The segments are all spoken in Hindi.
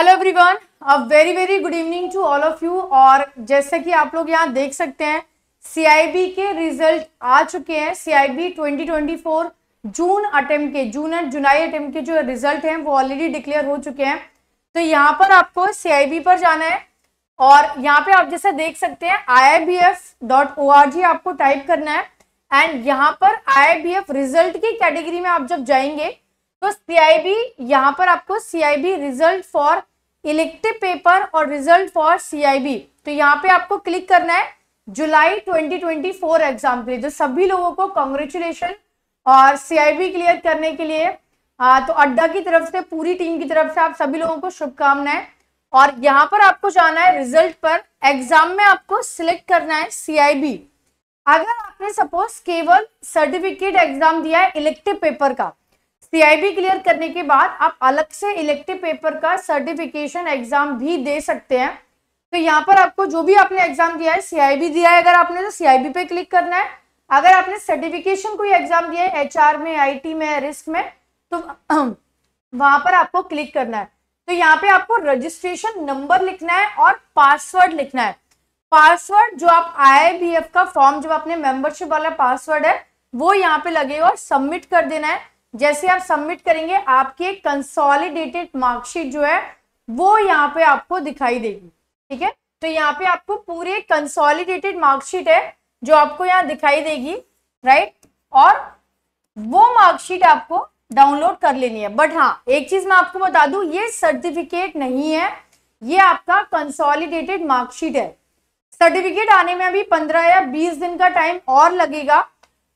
hello everyone a very very good evening to all of you और जैसे कि आप लोग यहाँ देख सकते हैं सीआईबी के रिजल्ट आ चुके हैं सीआईबी 2024 जून अटेम्प्ट के जून एंड जुलाई अटेम्प्ट के जो रिजल्ट हैं वो ऑलरेडी डिक्लेयर हो चुके हैं तो यहाँ पर आपको सीआईबी पर जाना है और यहाँ पे आप जैसे देख सकते हैं आई आपको टाइप करना है एंड यहाँ पर आई रिजल्ट की कैटेगरी में आप जब जाएंगे तो सीआईबी यहाँ पर आपको CIB result for elective paper और रिजल्ट फॉर सीआईबी तो यहाँ पे आपको क्लिक करना है जुलाई 2024 एग्जाम के लिए जो सभी लोगों को कॉन्ग्रेचुलेशन और सीआईबी क्लियर करने के लिए आ, तो अड्डा की तरफ से पूरी टीम की तरफ से आप सभी लोगों को शुभकामनाएं और यहाँ पर आपको जाना है रिजल्ट पर एग्जाम में आपको सिलेक्ट करना है सीआईबी अगर आपने सपोज केवल सर्टिफिकेट एग्जाम दिया है इलेक्टिव पेपर का सीआईबी क्लियर करने के बाद आप अलग से इलेक्टिव पेपर का सर्टिफिकेशन एग्जाम भी दे सकते हैं तो यहाँ पर आपको जो भी आपने एग्जाम दिया है सीआईबी दिया है अगर आपने तो सीआईबी पे क्लिक करना है अगर आपने सर्टिफिकेशन कोई एग्जाम दिया है एचआर में आई में रिस्क में तो वहां पर आपको क्लिक करना है तो यहाँ पे आपको रजिस्ट्रेशन नंबर लिखना है और पासवर्ड लिखना है पासवर्ड जो आप आई का फॉर्म जो आपने मेंबरशिप वाला पासवर्ड है वो यहाँ पे लगेगा और सबमिट कर देना है जैसे आप सबमिट करेंगे आपकी कंसोलिडेटेड मार्कशीट जो है वो यहाँ पे आपको दिखाई देगी ठीक है तो यहाँ पे आपको पूरे कंसोलिडेटेड मार्कशीट है जो आपको यहाँ दिखाई देगी राइट और वो मार्कशीट आपको डाउनलोड कर लेनी है बट हाँ एक चीज मैं आपको बता दू ये सर्टिफिकेट नहीं है ये आपका कंसोलिडेटेड मार्कशीट है सर्टिफिकेट आने में अभी पंद्रह या बीस दिन का टाइम और लगेगा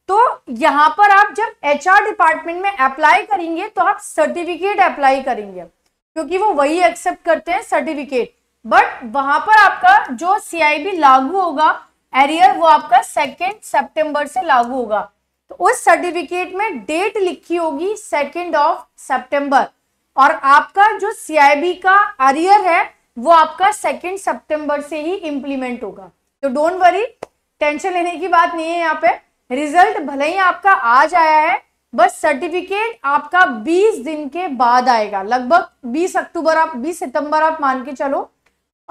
तो यहां पर आप जब एचआर डिपार्टमेंट में अप्लाई करेंगे तो आप सर्टिफिकेट अप्लाई करेंगे क्योंकि वो वही एक्सेप्ट करते हैं सर्टिफिकेट बट वहां पर आपका जो सीआईबी लागू होगा एरियर वो आपका सेकेंड सेप्टेम्बर से लागू होगा तो उस सर्टिफिकेट में डेट लिखी होगी सेकेंड ऑफ सेप्टेम्बर और आपका जो सीआईबी का एरियर है वो आपका सेकेंड सितंबर से ही इम्प्लीमेंट होगा तो डोंट वरी टेंशन लेने की बात नहीं है यहाँ पे रिजल्ट भले ही आपका आज आया है बस सर्टिफिकेट आपका 20 दिन के बाद आएगा लगभग 20 अक्टूबर आप 20 सितंबर आप मान के चलो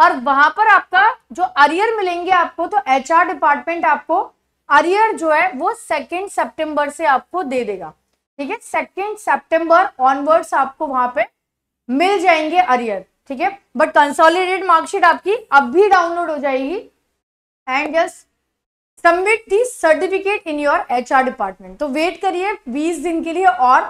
और वहां पर आपका जो अरियर मिलेंगे आपको तो एचआर डिपार्टमेंट आपको अरियर जो है वो सेकेंड सितंबर से आपको दे देगा ठीक है सेकेंड सितंबर ऑनवर्ड्स आपको वहां पे मिल जाएंगे अरियर ठीक है बट कंसोलिडेटेड मार्कशीट आपकी अब भी डाउनलोड हो जाएगी and just submit the certificate in your HR department तो वेट करिए 20 दिन के लिए और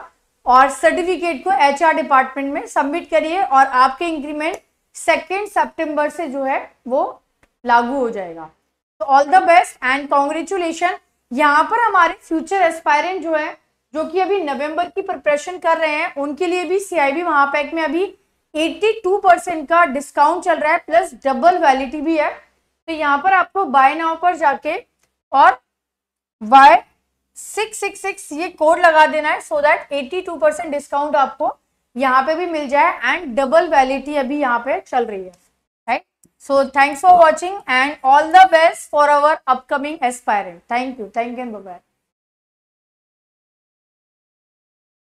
और सर्टिफिकेट को एचआर डिपार्टमेंट में सबमिट करिए और आपके इंक्रीमेंट सेकेंड सेप्टेम्बर से जो है वो लागू हो जाएगा तो all the best and congratulation यहाँ पर हमारे फ्यूचर एस्पायरेंट जो है जो कि अभी नवंबर की प्रिपरेशन कर रहे हैं उनके लिए भी सीआईबी महापैक में अभी 82 परसेंट का डिस्काउंट चल रहा है प्लस डबल वैलिडिटी भी है तो यहाँ पर आपको बाय नाउ पर जाके और वाई सिक्स सिक्स सिक्स ये कोड लगा देना है so that two percent discount आपको यहाँ पे भी मिल जाए एंड डबल वैलिडिटी अभी यहाँ पे चल रही है right so thanks for watching and all the best for our upcoming aspirant thank you thank you and bye